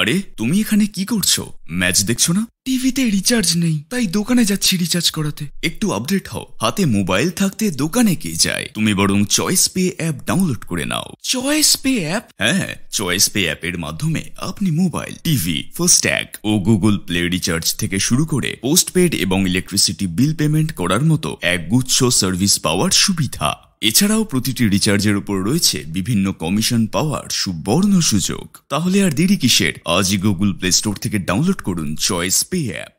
আরে তুমি এখানে কি করছো ম্যাচ দেখছো না টিভিতে রিচার্জ নেই তাই দোকানে যাচ্ছি রিচার্জ করাতে একটু আপডেট হও হাতে মোবাইল থাকতে দোকানে কে যায় তুমি বরং চয়েস পে অ্যাপ ডাউনলোড করে নাও চয়েস পে অ্যাপ হ্যাঁ, হ্যাঁ চয়েস পে অ্যাপের মাধ্যমে আপনি মোবাইল টিভি ফাস্ট্যাগ ও গুগল প্লে রিচার্জ থেকে শুরু করে পোস্টপেড এবং ইলেকট্রিসিটি বিল পেমেন্ট করার মতো একগুচ্ছ সার্ভিস পাওয়ার সুবিধা এছাড়াও প্রতিটি রিচার্জের উপর রয়েছে বিভিন্ন কমিশন পাওয়ার সুবর্ণ সুযোগ তাহলে আর দেরি কিসের আজই গুগল প্লে স্টোর থেকে ডাউনলোড করুন চয়েস পে অ্যাপ